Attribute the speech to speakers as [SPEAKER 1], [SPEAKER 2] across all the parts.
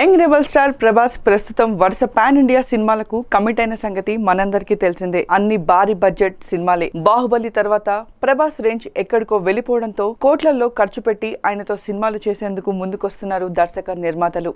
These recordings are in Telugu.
[SPEAKER 1] యంగ్ రెబల్ స్టార్ ప్రభాస్ ప్రస్తుతం వరుస పాన్ ఇండియా సినిమాలకు కమిట్ అయిన సంగతి మనందరికీ తెలిసిందే అన్ని భారీ బడ్జెట్ సినిమాలే బాహుబలి తర్వాత ప్రభాస్ రేంజ్ ఎక్కడికో వెళ్ళిపోవడంతో కోట్లల్లో ఖర్చు పెట్టి ఆయనతో సినిమాలు చేసేందుకు ముందుకొస్తున్నారు దర్శక నిర్మాతలు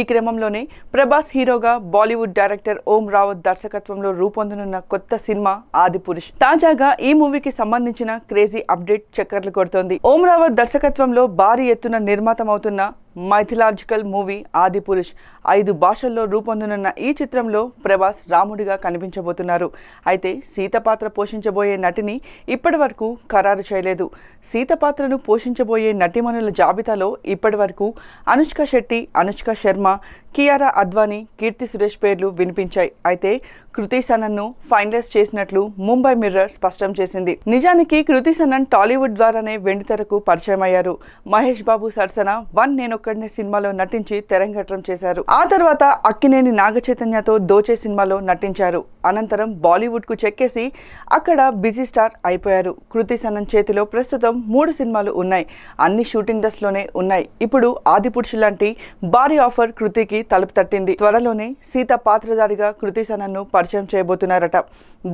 [SPEAKER 1] ఈ క్రమంలోనే ప్రభాస్ హీరోగా బాలీవుడ్ డైరెక్టర్ ఓం రావత్ దర్శకత్వంలో రూపొందనున్న కొత్త సినిమా ఆది పురుష్ తాజాగా ఈ మూవీకి సంబంధించిన క్రేజీ అప్డేట్ చక్కర్లు కొడుతోంది ఓం రావత్ దర్శకత్వంలో భారీ ఎత్తున నిర్మాతమవుతున్న మైథిలాజికల్ మూవీ ఆది పురుష్ ఐదు భాషల్లో రూపొందనున్న ఈ చిత్రంలో ప్రభాస్ రాముడిగా కనిపించబోతున్నారు అయితే సీత పాత్ర పోషించబోయే నటిని ఇప్పటి వరకు ఖరారు చేయలేదు సీత పాత్రను పోషించబోయే నటిమణుల జాబితాలో ఇప్పటి వరకు అనుష్క శెట్టి అనుష్క శర్మ కియారా అద్వానీ కీర్తి సురేష్ పేర్లు వినిపించాయి అయితే కృతి సనన్ను ఫైనలైజ్ చేసినట్లు ముంబై మిర్రర్ స్పష్టం చేసింది నిజానికి కృతి సనన్ టాలీవుడ్ ద్వారానే వెండితెరకు పరిచయం అయ్యారు మహేష్ బాబు సరసన వన్ నేనొక్కడినే సినిమాలో నటించి తెరంగట్రం చేశారు ఆ తర్వాత అక్కినేని నాగచైతన్యతో దోచే సినిమాలో నటించారు అనంతరం బాలీవుడ్కు చెక్కేసి అక్కడ బిజీ స్టార్ అయిపోయారు కృతి సనన్ చేతిలో ప్రస్తుతం మూడు సినిమాలు ఉన్నాయి అన్ని షూటింగ్ దశలోనే ఉన్నాయి ఇప్పుడు ఆదిపురుషు లాంటి భారీ ఆఫర్ కృతికి తలుపు తట్టింది త్వరలోనే సీత పాత్రధారిగా కృతి సనన్ను పరిచయం చేయబోతున్నారట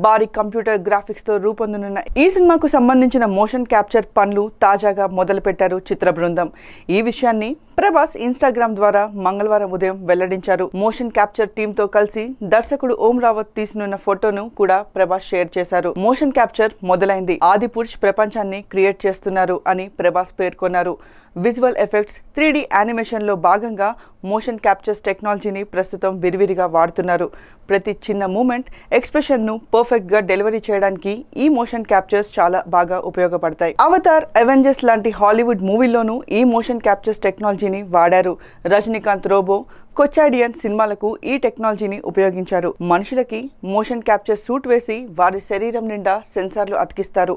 [SPEAKER 1] భారీ కంప్యూటర్ గ్రాఫిక్స్తో రూపొందనున్న ఈ సినిమాకు సంబంధించిన మోషన్ క్యాప్చర్ పనులు తాజాగా మొదలుపెట్టారు చిత్ర బృందం ఈ విషయాన్ని ప్రభాస్ ఇన్స్టాగ్రామ్ ద్వారా మంగళవారం ఉదయం వెల్లడించారు మోషన్ క్యాప్చర్ టీంతో కలిసి దర్శకుడు ఓం రావత్ తీసినున్న ఫోటోను కూడా ప్రభాస్ షేర్ చేశారు మోషన్ క్యాప్చర్ మొదలైంది ఆది పురుష్ ప్రపంచాన్ని క్రియేట్ చేస్తున్నారు అని ప్రభాస్ పేర్కొన్నారు విజువల్ ఎఫెక్ట్స్ త్రీ యానిమేషన్లో భాగంగా మోషన్ క్యాప్చర్స్ టెక్నాలజీని ప్రస్తుతం విరివిరిగా వాడుతున్నారు ప్రతి చిన్న మూమెంట్ ఎక్స్ప్రెషన్ను పర్ఫెక్ట్గా డెలివరీ చేయడానికి ఈ మోషన్ క్యాప్చర్స్ చాలా బాగా ఉపయోగపడతాయి అవతార్ అవెంజర్స్ లాంటి హాలీవుడ్ మూవీల్లోనూ ఈ మోషన్ క్యాప్చర్స్ టెక్నాలజీని వాడారు రజనీకాంత్ రోబో కొచ్చాడియన్ సినిమాలకు ఈ టెక్నాలజీని ఉపయోగించారు మనుషులకి మోషన్ క్యాప్చర్ సూట్ వేసి వారి శరీరం నిండా సెన్సార్లు అతికిస్తారు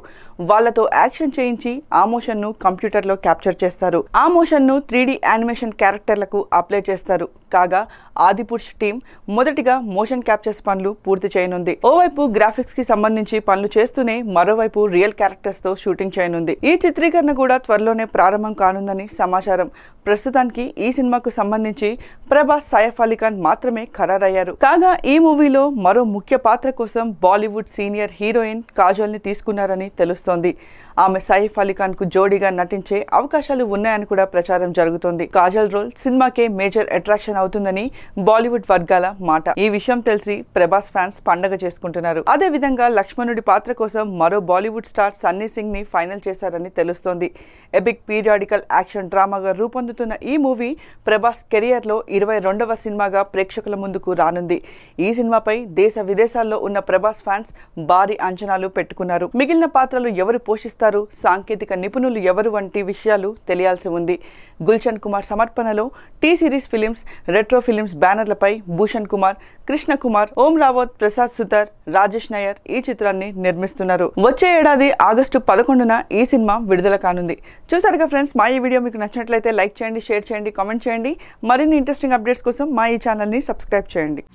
[SPEAKER 1] వాళ్లతో యాక్షన్ చేయించి ఆ మోషన్ను కంప్యూటర్లో క్యాప్చర్ చేస్తారు ఆ మోషన్ను త్రీ యానిమేషన్ క్యారెక్టర్లకు అప్లై చేస్తారు కాగా ఆదిపురుష్ టీం మొదటిగా మోషన్ క్యాప్చర్స్ పనులు పూర్తి చేయనుంది ఓవైపు గ్రాఫిక్స్ కి సంబంధించి పనులు చేస్తూనే మరోవైపు రియల్ క్యారెక్టర్స్ తో షూటింగ్ చేయనుంది ఈ చిత్రీకరణ కూడా త్వరలోనే ప్రారంభం కానుందని సమాచారం ప్రస్తుతానికి ఈ సినిమాకు సంబంధించి ప్రభాస్ సైఫ్ అలీ ఖాన్ మాత్రమే ఖరారయ్యారు కాగా ఈ మూవీలో మరో ముఖ్య పాత్ర కోసం బాలీవుడ్ సీనియర్ హీరోయిన్ కాజల్ ని తీసుకున్నారని తెలుస్తోంది ఆమె సైఫ్ అలీ ఖాన్ కు జోడీగా నటించే అవకాశాలు ఉన్నాయని కూడా ప్రచారం జరుగుతోంది కాజల్ రోల్ సినిమాకే మేజర్ అట్రాక్షన్ అవుతుందని బాలీవుడ్ వర్గాల మాట ఈ విషయం తెలిసి ప్రభాస్ ఫ్యాన్స్ పండగ చేసుకుంటున్నారు అదే విధంగా లక్ష్మణుడి పాత్ర కోసం మరో బాలీవుడ్ స్టార్ సన్నీ సింగ్ ని ఫైనల్ చేశారని తెలుస్తోంది ఎబిక్ పీరియాడికల్ యాక్షన్ డ్రామాగా రూపొందుతున్న ఈ మూవీ ప్రభాస్ కెరియర్ లో ఇరవై రెండవ సినిమాగా ప్రేక్షకుల ముందుకు రానుంది ఈ సినిమాపై దేశ విదేశాల్లో ఉన్న ప్రభాస్ ఫ్యాన్స్ భారీ అంచనాలు పెట్టుకున్నారు మిగిలిన పాత్రలు ఎవరు పోషిస్తారు సాంకేతిక నిపుణులు ఎవరు వంటి విషయాలు తెలియాల్సి ఉంది గుల్షన్ కుమార్ సమర్పణలో టీ సిరీస్ ఫిలిమ్స్ రెట్రో ఫిలిమ్స్ బ్యానర్లపై భూషణ్ కుమార్ కృష్ణ కుమార్ ఓం రావత్ ప్రసాద్ సుతర్ రాజేష్ నయర్ ఈ చిత్రాన్ని నిర్మిస్తున్నారు వచ్చే ఏడాది ఆగస్టు పదకొండున ఈ సినిమా విడుదల కానుంది చూసారుగా ఫ్రెండ్స్ మా ఈ వీడియో మీకు నచ్చినట్లయితే లైక్ చేయండి షేర్ చేయండి కామెంట్ చేయండి మరిన్ని ఇంట్రెస్టింగ్ అప్డేట్స్ కోసం మా ఈ ఛానల్ని సబ్స్క్రైబ్ చేయండి